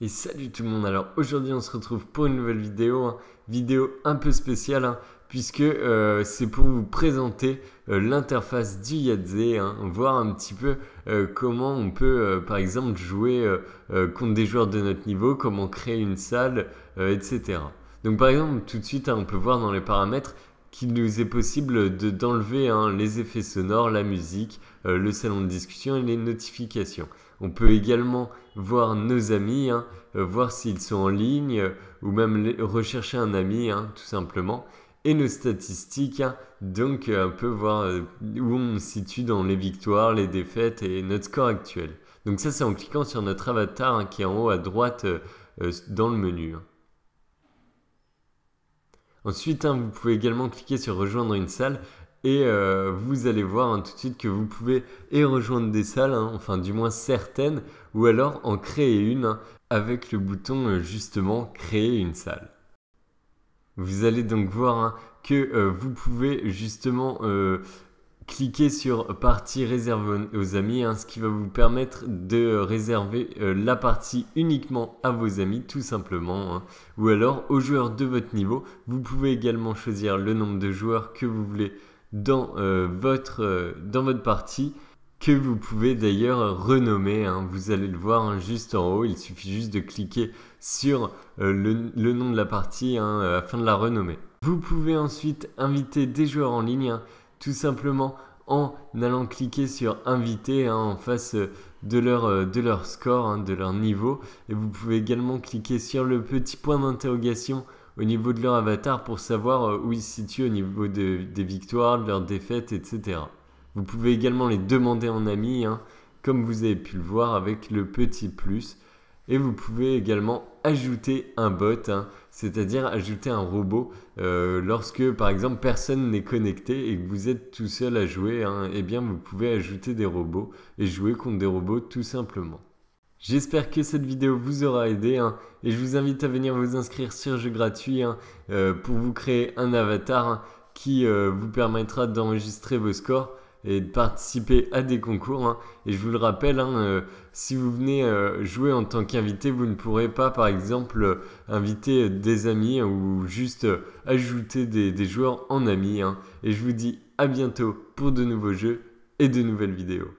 Et salut tout le monde, alors aujourd'hui on se retrouve pour une nouvelle vidéo, hein. vidéo un peu spéciale hein, puisque euh, c'est pour vous présenter euh, l'interface du Yadze, hein, voir un petit peu euh, comment on peut par exemple jouer contre des joueurs de notre niveau, comment créer une salle, etc. Donc par exemple tout de suite on peut voir dans les paramètres qu'il nous est possible d'enlever hein, les effets sonores, la musique, euh, le salon de discussion et les notifications. On peut également voir nos amis, hein, euh, voir s'ils sont en ligne euh, ou même rechercher un ami hein, tout simplement. Et nos statistiques, donc on peut voir où on se situe dans les victoires, les défaites et notre score actuel. Donc ça c'est en cliquant sur notre avatar qui est en haut à droite dans le menu. Ensuite, hein, vous pouvez également cliquer sur rejoindre une salle et euh, vous allez voir hein, tout de suite que vous pouvez et rejoindre des salles, hein, enfin du moins certaines, ou alors en créer une avec le bouton euh, justement créer une salle. Vous allez donc voir que euh, vous pouvez justement cliquez sur partie réservée aux amis, hein, ce qui va vous permettre de réserver euh, la partie uniquement à vos amis, tout simplement, hein. ou alors aux joueurs de votre niveau. Vous pouvez également choisir le nombre de joueurs que vous voulez dans, euh, votre, euh, dans votre partie que vous pouvez d'ailleurs renommer. Hein. Vous allez le voir juste en haut, il suffit juste de cliquer sur le, nom de la partie afin de la renommer. Vous pouvez ensuite inviter des joueurs en ligne tout simplement en allant cliquer sur inviter hein, en face euh, euh, de leur, score, hein, de leur niveau. Et vous pouvez également cliquer sur le petit point d'interrogation au niveau de leur avatar pour savoir euh, où ils se situent au niveau des victoires, de leurs défaites, etc. Vous pouvez également les demander en ami, hein, comme vous avez pu le voir avec le petit plus. Et vous pouvez également ajouter un bot, hein, c'est-à-dire ajouter un robot euh, lorsque par exemple personne n'est connecté et que vous êtes tout seul à jouer, hein, eh bien vous pouvez ajouter des robots et jouer contre des robots tout simplement. J'espère que cette vidéo vous aura aidé hein, et je vous invite à venir vous inscrire sur jeu gratuit euh, pour vous créer un avatar qui euh, vous permettra d'enregistrer vos scores et de participer à des concours. Hein. Et je vous le rappelle, hein, euh, si vous venez euh, jouer en tant qu'invité, vous ne pourrez pas, par exemple, euh, inviter des amis hein, ou juste ajouter des, joueurs en amis. Et je vous dis à bientôt pour de nouveaux jeux et de nouvelles vidéos.